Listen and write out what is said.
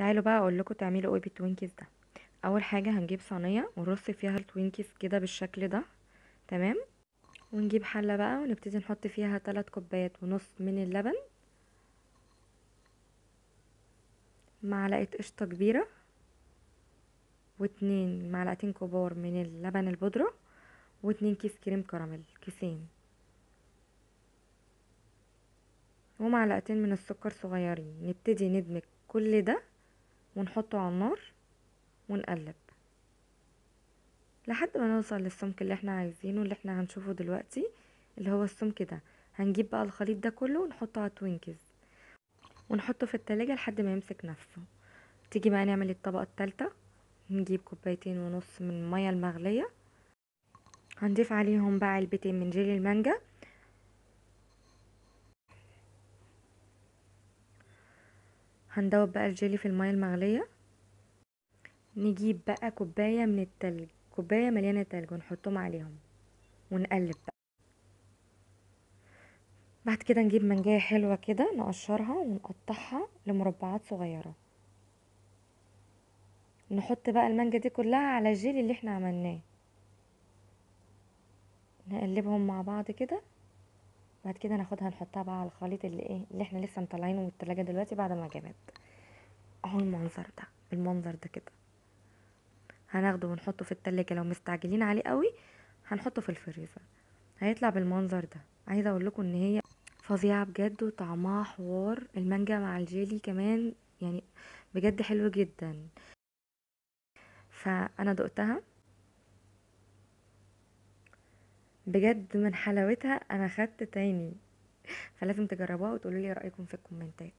تعالوا بقى اقول لكم تعملوا ايه بالتوينكيز ده اول حاجه هنجيب صينيه ونرص فيها التوينكيز كده بالشكل ده تمام ونجيب حله بقى ونبتدي نحط فيها تلات كوبايات ونص من اللبن معلقه قشطه كبيره واتنين معلقتين كبار من اللبن البودره واتنين كيس كريم كراميل كيسين ومعلقتين من السكر صغيرين نبتدي ندمج كل ده ونحطه على النار ونقلب لحد ما نوصل للسمك اللي احنا عايزينه اللي احنا هنشوفه دلوقتي اللي هو السمك ده هنجيب بقى الخليط ده كله ونحطه على توينكز ونحطه في التلاجة لحد ما يمسك نفسه تيجي بقى نعمل الطبقة التالتة نجيب كوبايتين ونص من المية المغلية هنضيف عليهم بقى علبتين من جيلي المانجا هندوب بقى الجيلي في المية المغلية نجيب بقى كوباية من التلج كوباية مليانة تلج ونحطهم عليهم ونقلب بقى بعد كده نجيب منجاية حلوة كده نقشرها ونقطعها لمربعات صغيرة نحط بقى المانجا دي كلها على الجيلي اللي احنا عملناه نقلبهم مع بعض كده بعد كده ناخدها نحطها بقى على الخليط اللي ايه اللي احنا لسه مطلعينه من التلاجة دلوقتي بعد ما جمد اهو المنظر ده المنظر ده كده هناخده ونحطه في التلاجة لو مستعجلين عليه قوي هنحطه في الفريزر هيطلع بالمنظر ده عايزه اقول لكم ان هي فظيعه بجد وطعمها حوار المانجا مع الجيلي كمان يعني بجد حلو جدا فانا دقتها بجد من حلاوتها انا خدت تاني فلازم تجربوها وتقولولي رأيكم في الكومنتات